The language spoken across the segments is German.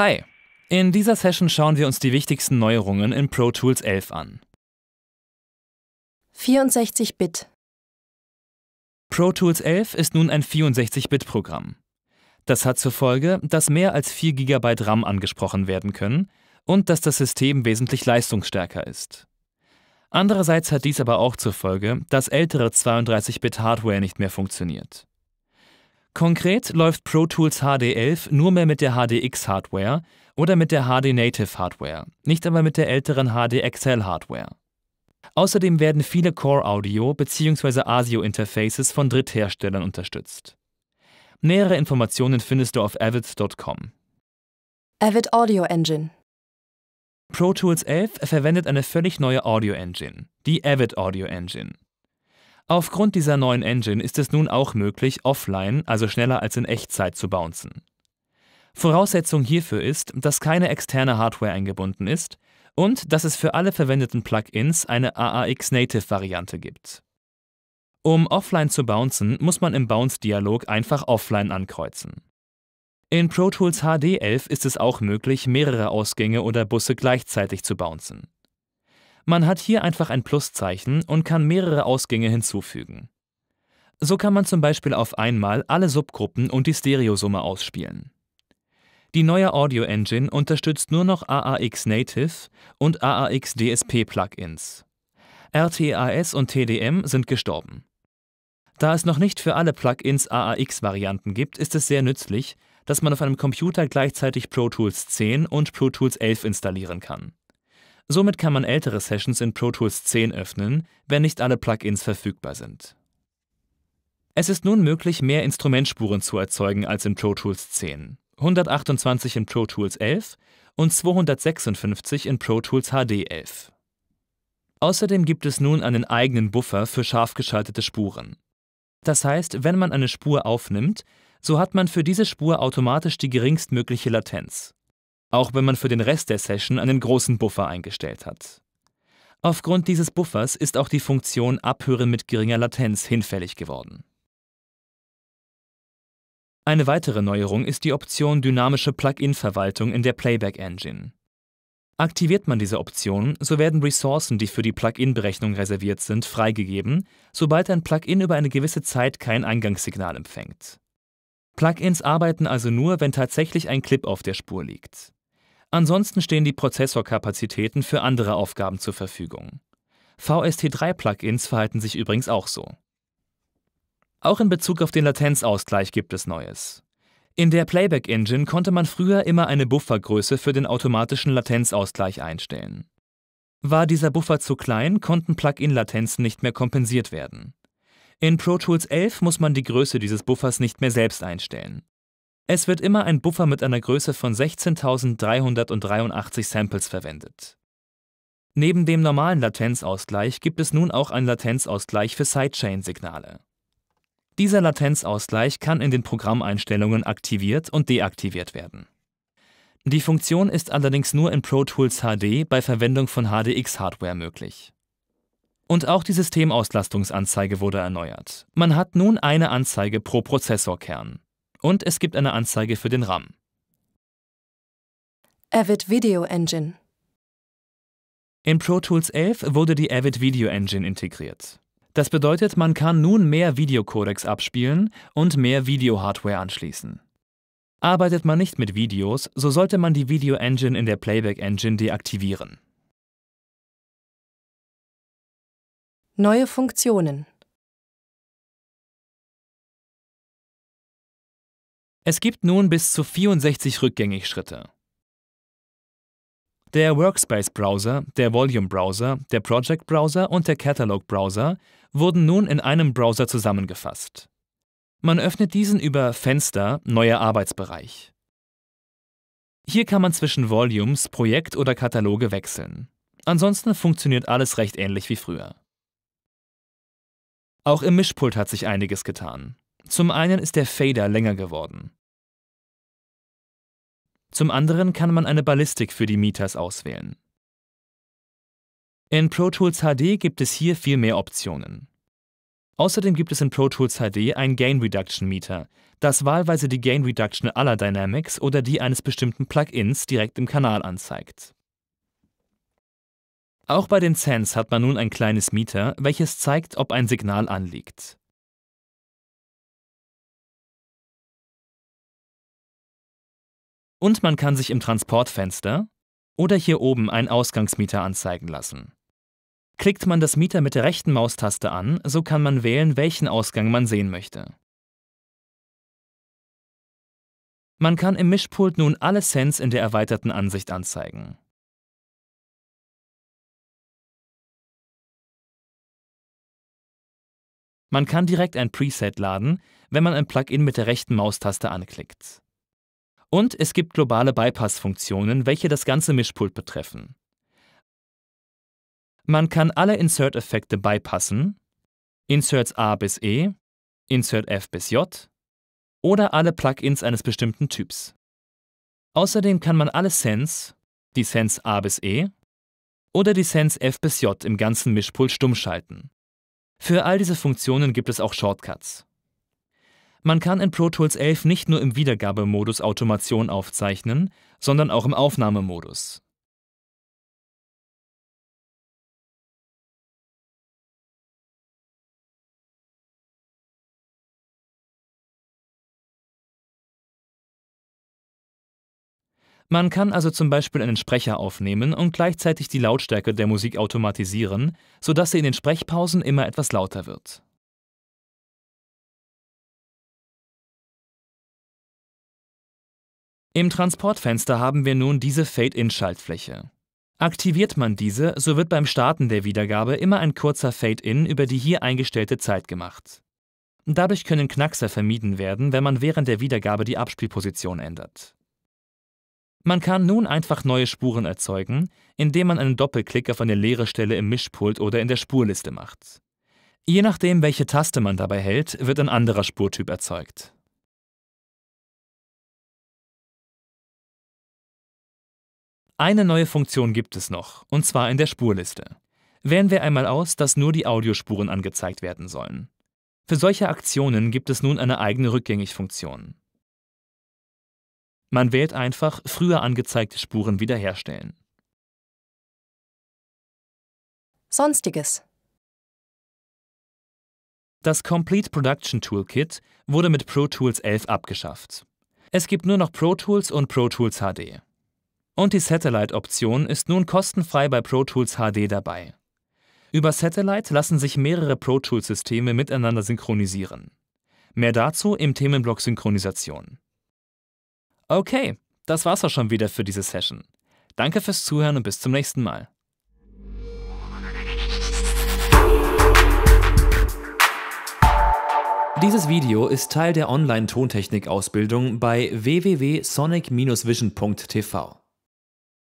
Hi, in dieser Session schauen wir uns die wichtigsten Neuerungen in Pro Tools 11 an. 64-Bit Pro Tools 11 ist nun ein 64-Bit-Programm. Das hat zur Folge, dass mehr als 4 GB RAM angesprochen werden können und dass das System wesentlich leistungsstärker ist. Andererseits hat dies aber auch zur Folge, dass ältere 32-Bit-Hardware nicht mehr funktioniert. Konkret läuft Pro Tools HD11 nur mehr mit der HDX-Hardware oder mit der HD-Native-Hardware, nicht aber mit der älteren HD-XL-Hardware. Außerdem werden viele Core Audio bzw. ASIO-Interfaces von Drittherstellern unterstützt. Nähere Informationen findest du auf avid.com. Avid Audio Engine Pro Tools 11 verwendet eine völlig neue Audio Engine, die Avid Audio Engine. Aufgrund dieser neuen Engine ist es nun auch möglich, offline, also schneller als in Echtzeit, zu bouncen. Voraussetzung hierfür ist, dass keine externe Hardware eingebunden ist und dass es für alle verwendeten Plugins eine AAX-Native-Variante gibt. Um offline zu bouncen, muss man im Bounce-Dialog einfach offline ankreuzen. In Pro Tools HD 11 ist es auch möglich, mehrere Ausgänge oder Busse gleichzeitig zu bouncen. Man hat hier einfach ein Pluszeichen und kann mehrere Ausgänge hinzufügen. So kann man zum Beispiel auf einmal alle Subgruppen und die Stereosumme ausspielen. Die neue Audio Engine unterstützt nur noch AAX Native und AAX DSP Plugins. RTAS und TDM sind gestorben. Da es noch nicht für alle Plugins AAX-Varianten gibt, ist es sehr nützlich, dass man auf einem Computer gleichzeitig Pro Tools 10 und Pro Tools 11 installieren kann. Somit kann man ältere Sessions in Pro Tools 10 öffnen, wenn nicht alle Plugins verfügbar sind. Es ist nun möglich, mehr Instrumentspuren zu erzeugen als in Pro Tools 10. 128 in Pro Tools 11 und 256 in Pro Tools HD 11. Außerdem gibt es nun einen eigenen Buffer für scharf geschaltete Spuren. Das heißt, wenn man eine Spur aufnimmt, so hat man für diese Spur automatisch die geringstmögliche Latenz auch wenn man für den Rest der Session einen großen Buffer eingestellt hat. Aufgrund dieses Buffers ist auch die Funktion Abhören mit geringer Latenz hinfällig geworden. Eine weitere Neuerung ist die Option Dynamische Plugin-Verwaltung in der Playback Engine. Aktiviert man diese Option, so werden Ressourcen, die für die Plugin-Berechnung reserviert sind, freigegeben, sobald ein Plugin über eine gewisse Zeit kein Eingangssignal empfängt. Plugins arbeiten also nur, wenn tatsächlich ein Clip auf der Spur liegt. Ansonsten stehen die Prozessorkapazitäten für andere Aufgaben zur Verfügung. VST3-Plugins verhalten sich übrigens auch so. Auch in Bezug auf den Latenzausgleich gibt es Neues. In der Playback Engine konnte man früher immer eine Buffergröße für den automatischen Latenzausgleich einstellen. War dieser Buffer zu klein, konnten Plugin-Latenzen nicht mehr kompensiert werden. In Pro Tools 11 muss man die Größe dieses Buffers nicht mehr selbst einstellen. Es wird immer ein Buffer mit einer Größe von 16.383 Samples verwendet. Neben dem normalen Latenzausgleich gibt es nun auch einen Latenzausgleich für Sidechain-Signale. Dieser Latenzausgleich kann in den Programmeinstellungen aktiviert und deaktiviert werden. Die Funktion ist allerdings nur in Pro Tools HD bei Verwendung von HDX-Hardware möglich. Und auch die Systemauslastungsanzeige wurde erneuert. Man hat nun eine Anzeige pro Prozessorkern. Und es gibt eine Anzeige für den RAM. Avid Video Engine. In Pro Tools 11 wurde die Avid Video Engine integriert. Das bedeutet, man kann nun mehr Videocodecs abspielen und mehr Video-Hardware anschließen. Arbeitet man nicht mit Videos, so sollte man die Video Engine in der Playback Engine deaktivieren. Neue Funktionen Es gibt nun bis zu 64 rückgängig Schritte. Der Workspace-Browser, der Volume-Browser, der Project-Browser und der Catalog-Browser wurden nun in einem Browser zusammengefasst. Man öffnet diesen über Fenster, neuer Arbeitsbereich. Hier kann man zwischen Volumes, Projekt oder Kataloge wechseln. Ansonsten funktioniert alles recht ähnlich wie früher. Auch im Mischpult hat sich einiges getan. Zum einen ist der Fader länger geworden. Zum anderen kann man eine Ballistik für die Mieters auswählen. In Pro Tools HD gibt es hier viel mehr Optionen. Außerdem gibt es in Pro Tools HD ein Gain Reduction Meter, das wahlweise die Gain Reduction aller Dynamics oder die eines bestimmten Plugins direkt im Kanal anzeigt. Auch bei den Sends hat man nun ein kleines Meter, welches zeigt, ob ein Signal anliegt. Und man kann sich im Transportfenster oder hier oben einen Ausgangsmieter anzeigen lassen. Klickt man das Mieter mit der rechten Maustaste an, so kann man wählen, welchen Ausgang man sehen möchte. Man kann im Mischpult nun alle Cents in der erweiterten Ansicht anzeigen. Man kann direkt ein Preset laden, wenn man ein Plugin mit der rechten Maustaste anklickt. Und es gibt globale Bypass-Funktionen, welche das ganze Mischpult betreffen. Man kann alle Insert-Effekte bypassen, Inserts A bis E, Insert F bis J oder alle Plugins eines bestimmten Typs. Außerdem kann man alle Sends, die Sends A bis E oder die Sends F bis J im ganzen Mischpult stummschalten. Für all diese Funktionen gibt es auch Shortcuts. Man kann in Pro Tools 11 nicht nur im Wiedergabemodus Automation aufzeichnen, sondern auch im Aufnahmemodus. Man kann also zum Beispiel einen Sprecher aufnehmen und gleichzeitig die Lautstärke der Musik automatisieren, sodass sie in den Sprechpausen immer etwas lauter wird. Im Transportfenster haben wir nun diese Fade-In-Schaltfläche. Aktiviert man diese, so wird beim Starten der Wiedergabe immer ein kurzer Fade-In über die hier eingestellte Zeit gemacht. Dadurch können Knackser vermieden werden, wenn man während der Wiedergabe die Abspielposition ändert. Man kann nun einfach neue Spuren erzeugen, indem man einen Doppelklick auf eine leere Stelle im Mischpult oder in der Spurliste macht. Je nachdem, welche Taste man dabei hält, wird ein anderer Spurtyp erzeugt. Eine neue Funktion gibt es noch, und zwar in der Spurliste. Wählen wir einmal aus, dass nur die Audiospuren angezeigt werden sollen. Für solche Aktionen gibt es nun eine eigene Rückgängig-Funktion. Man wählt einfach früher angezeigte Spuren wiederherstellen. Sonstiges. Das Complete Production Toolkit wurde mit Pro Tools 11 abgeschafft. Es gibt nur noch Pro Tools und Pro Tools HD. Und die Satellite-Option ist nun kostenfrei bei Pro Tools HD dabei. Über Satellite lassen sich mehrere Pro Tools-Systeme miteinander synchronisieren. Mehr dazu im Themenblock Synchronisation. Okay, das war's auch schon wieder für diese Session. Danke fürs Zuhören und bis zum nächsten Mal. Dieses Video ist Teil der Online-Tontechnik-Ausbildung bei www.sonic-vision.tv.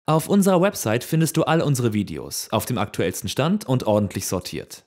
Auf unserer Website findest du all unsere Videos, auf dem aktuellsten Stand und ordentlich sortiert.